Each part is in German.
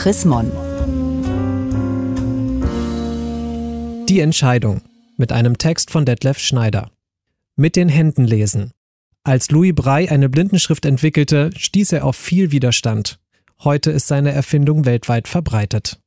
Chris Mon. Die Entscheidung mit einem Text von Detlef Schneider. Mit den Händen lesen. Als Louis Braille eine Blindenschrift entwickelte, stieß er auf viel Widerstand. Heute ist seine Erfindung weltweit verbreitet.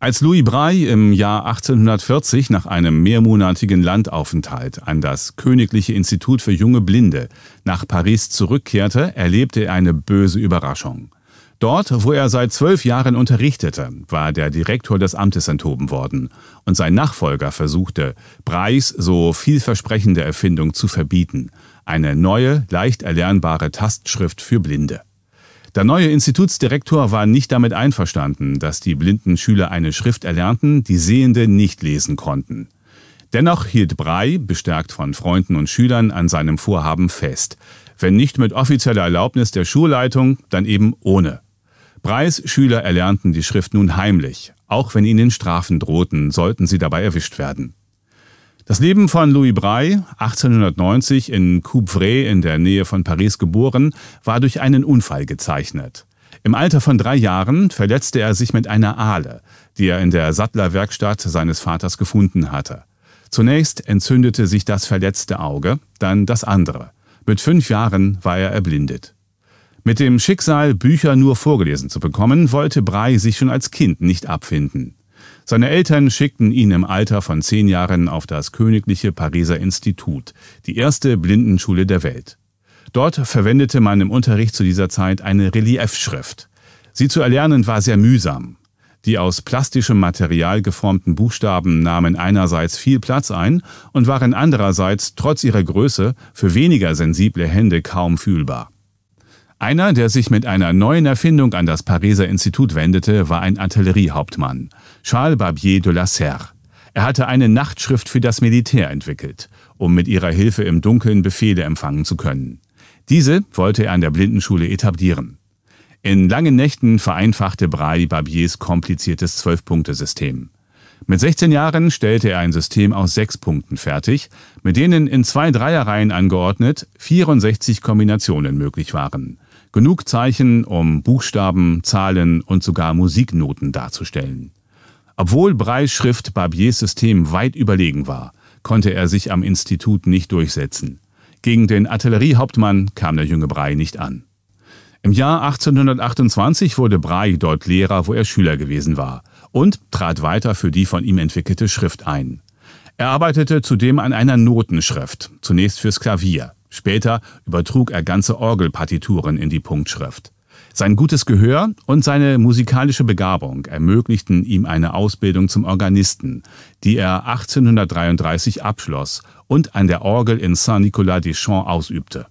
Als Louis Braille im Jahr 1840 nach einem mehrmonatigen Landaufenthalt an das Königliche Institut für junge Blinde nach Paris zurückkehrte, erlebte er eine böse Überraschung. Dort, wo er seit zwölf Jahren unterrichtete, war der Direktor des Amtes enthoben worden und sein Nachfolger versuchte, Breis so vielversprechende Erfindung zu verbieten, eine neue, leicht erlernbare Tastschrift für Blinde. Der neue Institutsdirektor war nicht damit einverstanden, dass die blinden Schüler eine Schrift erlernten, die Sehende nicht lesen konnten. Dennoch hielt Brei, bestärkt von Freunden und Schülern, an seinem Vorhaben fest. Wenn nicht mit offizieller Erlaubnis der Schulleitung, dann eben ohne. Breis Schüler erlernten die Schrift nun heimlich. Auch wenn ihnen Strafen drohten, sollten sie dabei erwischt werden. Das Leben von Louis Braille, 1890 in Couvray in der Nähe von Paris geboren, war durch einen Unfall gezeichnet. Im Alter von drei Jahren verletzte er sich mit einer Ahle, die er in der Sattlerwerkstatt seines Vaters gefunden hatte. Zunächst entzündete sich das verletzte Auge, dann das andere. Mit fünf Jahren war er erblindet. Mit dem Schicksal, Bücher nur vorgelesen zu bekommen, wollte Brei sich schon als Kind nicht abfinden. Seine Eltern schickten ihn im Alter von zehn Jahren auf das Königliche Pariser Institut, die erste Blindenschule der Welt. Dort verwendete man im Unterricht zu dieser Zeit eine Reliefschrift. Sie zu erlernen war sehr mühsam. Die aus plastischem Material geformten Buchstaben nahmen einerseits viel Platz ein und waren andererseits trotz ihrer Größe für weniger sensible Hände kaum fühlbar. Einer, der sich mit einer neuen Erfindung an das Pariser Institut wendete, war ein Artilleriehauptmann, Charles Barbier de la Serre. Er hatte eine Nachtschrift für das Militär entwickelt, um mit ihrer Hilfe im Dunkeln Befehle empfangen zu können. Diese wollte er an der Blindenschule etablieren. In langen Nächten vereinfachte Braille Barbiers kompliziertes Zwölf-Punkte-System. Mit 16 Jahren stellte er ein System aus sechs Punkten fertig, mit denen in zwei Dreierreihen angeordnet 64 Kombinationen möglich waren. Genug Zeichen, um Buchstaben, Zahlen und sogar Musiknoten darzustellen. Obwohl Breys Schrift Barbiers System weit überlegen war, konnte er sich am Institut nicht durchsetzen. Gegen den Artilleriehauptmann kam der junge Brey nicht an. Im Jahr 1828 wurde Brey dort Lehrer, wo er Schüler gewesen war, und trat weiter für die von ihm entwickelte Schrift ein. Er arbeitete zudem an einer Notenschrift, zunächst fürs Klavier. Später übertrug er ganze Orgelpartituren in die Punktschrift. Sein gutes Gehör und seine musikalische Begabung ermöglichten ihm eine Ausbildung zum Organisten, die er 1833 abschloss und an der Orgel in Saint-Nicolas-des-Champs ausübte.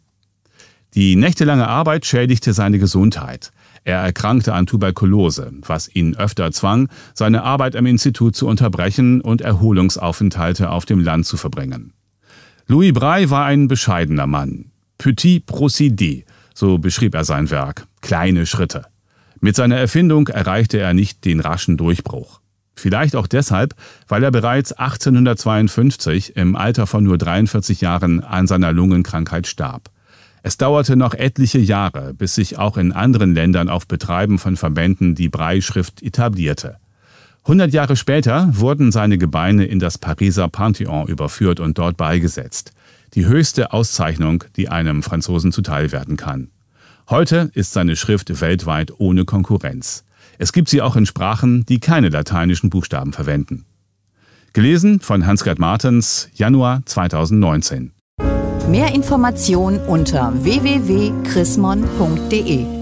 Die nächtelange Arbeit schädigte seine Gesundheit. Er erkrankte an Tuberkulose, was ihn öfter zwang, seine Arbeit am Institut zu unterbrechen und Erholungsaufenthalte auf dem Land zu verbringen. Louis Braille war ein bescheidener Mann. Petit procédé, so beschrieb er sein Werk. Kleine Schritte. Mit seiner Erfindung erreichte er nicht den raschen Durchbruch. Vielleicht auch deshalb, weil er bereits 1852 im Alter von nur 43 Jahren an seiner Lungenkrankheit starb. Es dauerte noch etliche Jahre, bis sich auch in anderen Ländern auf Betreiben von Verbänden die Brei-Schrift etablierte. 100 Jahre später wurden seine Gebeine in das Pariser Pantheon überführt und dort beigesetzt. Die höchste Auszeichnung, die einem Franzosen zuteil werden kann. Heute ist seine Schrift weltweit ohne Konkurrenz. Es gibt sie auch in Sprachen, die keine lateinischen Buchstaben verwenden. Gelesen von Hans-Gerd Martens, Januar 2019. Mehr Informationen unter www.chrismon.de